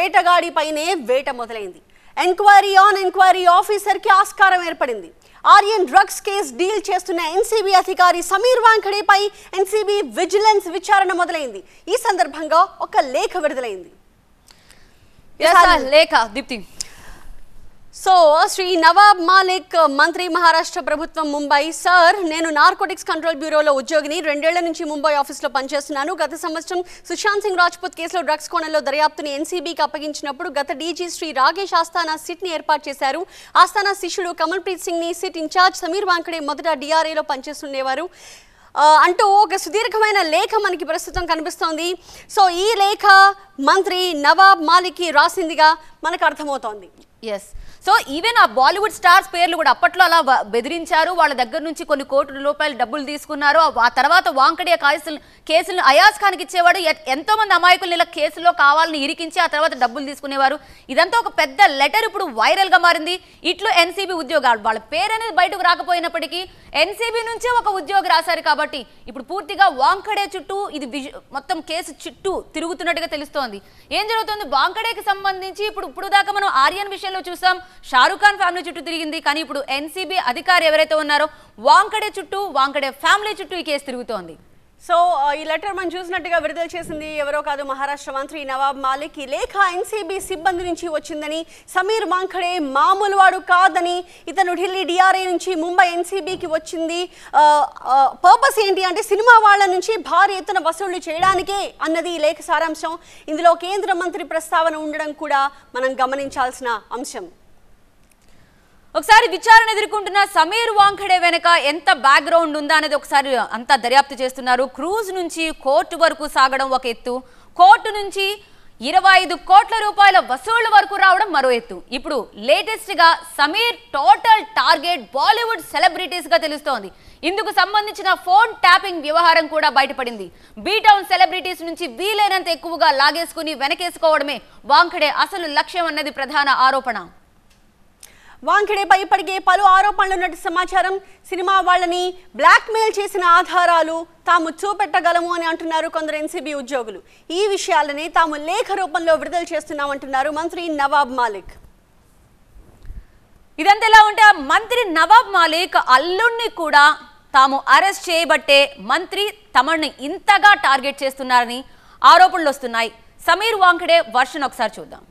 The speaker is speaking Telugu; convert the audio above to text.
వేటగాడిపైనే వేట మొదలైంది ఎంక్వైరీ ఆన్ ఎంక్వైరీ ఆఫీసర్కి ఆస్కారం ఏర్పడింది ఆర్యన్ డ్రగ్స్ కేసు డీల్ చేస్తున్న ఎన్సీబీ అధికారి సమీర్ పై ఎన్సీబీ విజిలెన్స్ విచారణ మొదలైంది ఈ సందర్భంగా ఒక లేఖ విడుదలైంది లేఖ దీప్తి సో శ్రీ నవాబ్ మాలిక్ మంత్రి మహారాష్ట్ర ప్రభుత్వం ముంబై సార్ నేను నార్కోటిక్స్ కంట్రోల్ బ్యూరోలో ఉద్యోగిని రెండేళ్ల నుంచి ముంబై ఆఫీస్లో పనిచేస్తున్నాను గత సంవత్సరం సుశాంత్ సింగ్ రాజ్పూత్ కేసులో డ్రగ్స్ కోణంలో దర్యాప్తుని ఎన్సీబీకి అప్పగించినప్పుడు గత డీజీ శ్రీ రాగేష్ ఆస్థానా సిట్ని ఏర్పాటు చేశారు ఆస్థానా శిష్యుడు కమల్ప్రీత్ సింగ్ని సిట్ ఇన్ఛార్జ్ సమీర్ వాంకడే మొదట డిఆర్ఏలో పనిచేస్తుండేవారు అంటూ ఒక సుదీర్ఘమైన లేఖ మనకి ప్రస్తుతం కనిపిస్తోంది సో ఈ లేఖ మంత్రి నవాబ్ మాలిక్కి రాసిందిగా మనకు అర్థమవుతోంది ఎస్ సో ఈవెన్ ఆ బాలీవుడ్ స్టార్స్ పేర్లు కూడా అప్పట్లో అలా బెదిరించారు వాళ్ళ దగ్గర నుంచి కొన్ని కోట్ల రూపాయలు డబ్బులు తీసుకున్నారు ఆ తర్వాత వాంకడియా కేసులు కేసులను అయాస్ ఖాన్కి ఇచ్చేవాడు ఎంతో మంది అమాయకులు ఇలా కేసులో కావాలని ఇరికించి ఆ తర్వాత డబ్బులు తీసుకునేవారు ఇదంతా ఒక పెద్ద లెటర్ ఇప్పుడు వైరల్గా మారింది ఇట్లు ఎన్సీబీ ఉద్యోగాలు వాళ్ళ పేరనేది బయటకు రాకపోయినప్పటికీ ఎన్సీబీ నుంచే ఒక ఉద్యోగి రాశారు కాబట్టి ఇప్పుడు పూర్తిగా వాంకడే చుట్టూ ఇది మొత్తం కేసు చుట్టూ తిరుగుతున్నట్టుగా తెలుస్తోంది ఏం జరుగుతుంది వాంకడేకి సంబంధించి ఇప్పుడు ఇప్పుడు దాకా మనం ఆర్యన్ విషయంలో చూసాం షారూఖ్ ఖాన్ ఫ్యామిలీ చుట్టూ తిరిగింది కానీ ఇప్పుడు ఎన్సీబీ అధికారి ఎవరైతే ఉన్నారో వాంకడే చుట్టూ వాంకడే ఫ్యామిలీ చుట్టూ ఈ కేసు తిరుగుతోంది సో ఈ లెటర్ మనం చూసినట్టుగా విడుదల చేసింది ఎవరో కాదు మహారాష్ట్ర మంత్రి నవాబ్ మాలిక్ ఈ లేఖ ఎన్సీబీ సిబ్బంది నుంచి వచ్చిందని సమీర్ వాంఖడే మామూలు వాడు కాదని ఇతను ఢిల్లీ డిఆర్ఏ నుంచి ముంబై ఎన్సీబీకి వచ్చింది పర్పస్ ఏంటి అంటే సినిమా వాళ్ళ నుంచి భారీ ఎత్తున వసూళ్లు చేయడానికే అన్నది ఈ లేఖ సారాంశం ఇందులో కేంద్ర మంత్రి ప్రస్తావన ఉండడం కూడా మనం గమనించాల్సిన అంశం ఒకసారి విచారణ ఎదుర్కొంటున్న సమీర్ వాంఖడే వెనక ఎంత బ్యాక్గ్రౌండ్ ఉందా అనేది ఒకసారి అంతా దర్యాప్తు చేస్తున్నారు క్రూజ్ నుంచి కోర్టు వరకు సాగడం ఒక ఎత్తు కోర్టు నుంచి ఇరవై ఐదు కోట్ల రూపాయల వసూళ్ల వరకు రావడం మరో ఎత్తు ఇప్పుడు లేటెస్ట్గా సమీర్ టోటల్ టార్గెట్ బాలీవుడ్ సెలబ్రిటీస్గా తెలుస్తోంది ఇందుకు సంబంధించిన ఫోన్ ట్యాపింగ్ వ్యవహారం కూడా బయటపడింది బీటౌన్ సెలబ్రిటీస్ నుంచి వీలైనంత ఎక్కువగా లాగేసుకుని వెనకేసుకోవడమే వాంఖడే అసలు లక్ష్యం అన్నది ప్రధాన ఆరోపణ వాంఖేడేపై ఇప్పటికే పలు ఆరోపణలు ఉన్నట్టు సమాచారం సినిమా వాళ్ళని బ్లాక్మెయిల్ చేసిన ఆధారాలు తాము చూపెట్టగలము అని అంటున్నారు కొందరు ఎన్సీబీ ఉద్యోగులు ఈ విషయాలని తాము లేఖ రూపంలో విడుదల చేస్తున్నామంటున్నారు మంత్రి నవాబ్ మాలిక్ ఇదంతెలా ఉంటే మంత్రి నవాబ్ మాలిక్ అల్లుణ్ణి కూడా తాము అరెస్ట్ చేయబట్టే మంత్రి తమని ఇంతగా టార్గెట్ చేస్తున్నారని ఆరోపణలు వస్తున్నాయి సమీర్ వాంఖడే వర్షన్ ఒకసారి చూద్దాం